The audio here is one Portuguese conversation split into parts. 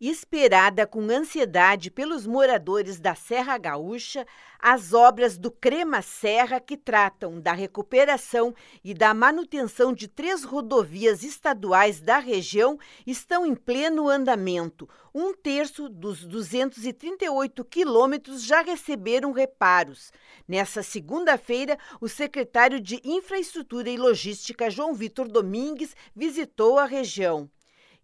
Esperada com ansiedade pelos moradores da Serra Gaúcha, as obras do Crema Serra, que tratam da recuperação e da manutenção de três rodovias estaduais da região, estão em pleno andamento. Um terço dos 238 quilômetros já receberam reparos. Nessa segunda-feira, o secretário de Infraestrutura e Logística, João Vitor Domingues, visitou a região.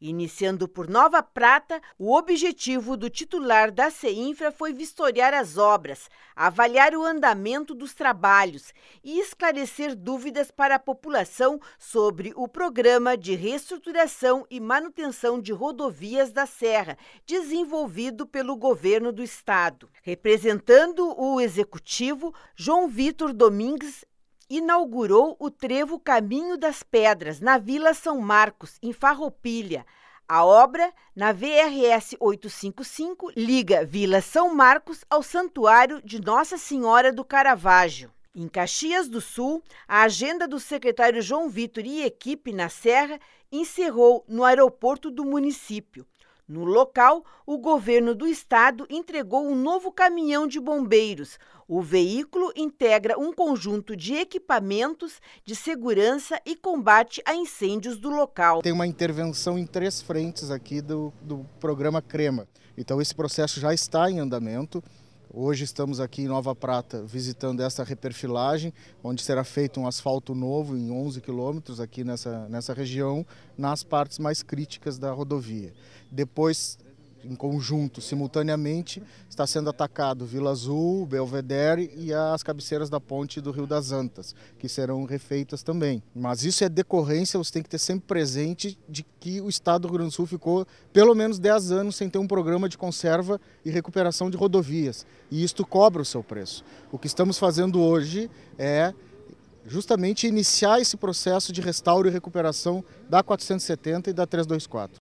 Iniciando por Nova Prata, o objetivo do titular da CEINFRA foi vistoriar as obras, avaliar o andamento dos trabalhos e esclarecer dúvidas para a população sobre o programa de reestruturação e manutenção de rodovias da Serra, desenvolvido pelo governo do estado. Representando o executivo, João Vitor Domingues inaugurou o trevo Caminho das Pedras, na Vila São Marcos, em Farroupilha. A obra, na VRS 855, liga Vila São Marcos ao Santuário de Nossa Senhora do Caravaggio. Em Caxias do Sul, a agenda do secretário João Vitor e equipe na Serra encerrou no aeroporto do município. No local, o governo do estado entregou um novo caminhão de bombeiros. O veículo integra um conjunto de equipamentos de segurança e combate a incêndios do local. Tem uma intervenção em três frentes aqui do, do programa CREMA. Então, esse processo já está em andamento. Hoje estamos aqui em Nova Prata visitando essa reperfilagem, onde será feito um asfalto novo em 11 quilômetros aqui nessa, nessa região, nas partes mais críticas da rodovia. Depois em conjunto, simultaneamente, está sendo atacado Vila Azul, Belvedere e as cabeceiras da ponte do Rio das Antas, que serão refeitas também. Mas isso é decorrência, você tem que ter sempre presente de que o estado do Rio Grande do Sul ficou pelo menos 10 anos sem ter um programa de conserva e recuperação de rodovias. E isto cobra o seu preço. O que estamos fazendo hoje é justamente iniciar esse processo de restauro e recuperação da 470 e da 324.